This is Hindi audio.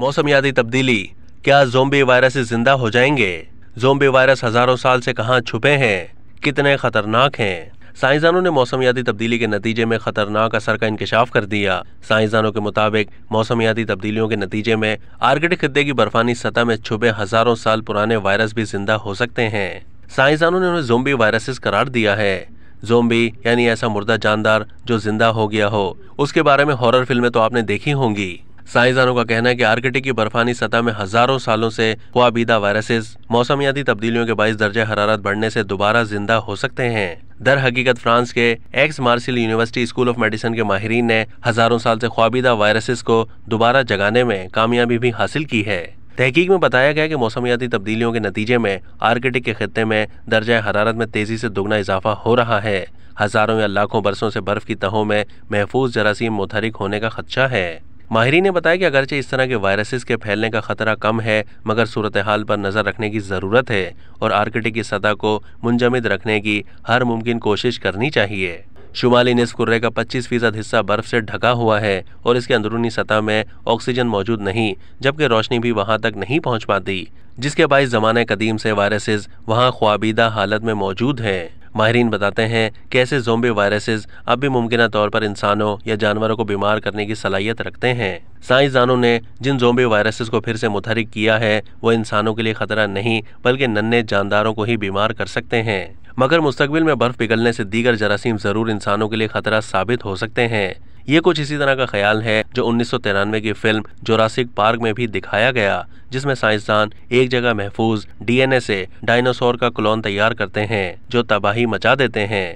मौसमियाती तब्दीली क्या जोम्बे वायरस जिंदा हो जाएंगे जोम्बे वायरस हजारों साल से कहाँ छुपे हैं कितने खतरनाक हैं साइंसदानों ने मौसमियाती तब्दीली के नतीजे में खतरनाक असर का इंकशाफ कर दिया साइंसदानों के मुताबिक मौसमियाती तब्दीलियों के नतीजे में आर्गेटिक खत्े की बर्फानी सतह में छुपे हजारों साल पुराने वायरस भी जिंदा हो सकते हैं साइंसदानों ने उन्हें जोम्बी वायरसेस करार दिया है जोम्बी यानी ऐसा मुर्दा जानदार जो जिंदा हो गया हो उसके बारे में हॉरर फिल्में तो आपने देखी होंगी साइंसदानों का कहना है कि आर्कटिक की बर्फानी सतह में हजारों सालों से खुआबीदा वायरसेस मौसमियाती तब्दीलियों के बाईस दर्जे हरारत बढ़ने से दोबारा जिंदा हो सकते हैं दर हकीकत फ्रांस के Aix Marseille university school of medicine के माहरीन ने हजारों साल से ख्वाबीदा वायरसेस को दोबारा जगाने में कामयाबी भी हासिल की है तहकीक में बताया गया कि मौसमियाती तब्दीलियों के नतीजे में आर्कटिक के खत्े में दर्जा हरारत में तेजी से दोगुना इजाफा हो रहा है हजारों या लाखों बरसों से बर्फ की तहों में महफूज जरासीम मुतहरिक होने का खदशा है माहरी ने बताया कि अगरचे इस तरह के वायरसेस के फैलने का खतरा कम है मगर सूरत हाल पर नज़र रखने की ज़रूरत है और आर्कटिक की सतह को मुंजमद रखने की हर मुमकिन कोशिश करनी चाहिए शुमाली निसफ कुर्रे का 25 फीसद हिस्सा बर्फ से ढका हुआ है और इसके अंदरूनी सतह में ऑक्सीजन मौजूद नहीं जबकि रोशनी भी वहां तक नहीं पहुंच पाती जिसके बाईस जमाने कदीम से वायरसेस वहां ख्वाबीदा हालत में मौजूद हैं माहरीन बताते हैं कि ऐसे जोम्बी वायरसेस अब भी मुमकिन तौर पर इंसानों या जानवरों को बीमार करने की सलाहियत रखते हैं साइंसदानों ने जिन जोम्बे वायरसेस को फिर से मुतहरिक किया है वो इंसानों के लिए खतरा नहीं बल्कि नन्हे जानदारों को ही बीमार कर सकते हैं मगर मुस्तबिल में बर्फ पिघलने से दीगर जरासीम ज़रूर इंसानों के लिए खतरा साबित हो सकते हैं ये कुछ इसी तरह का ख्याल है जो उन्नीस की फिल्म जोरासिक पार्क में भी दिखाया गया जिसमें साइंसदान एक जगह महफूज डीएनए से डायनासोर का क्लोन तैयार करते हैं जो तबाही मचा देते हैं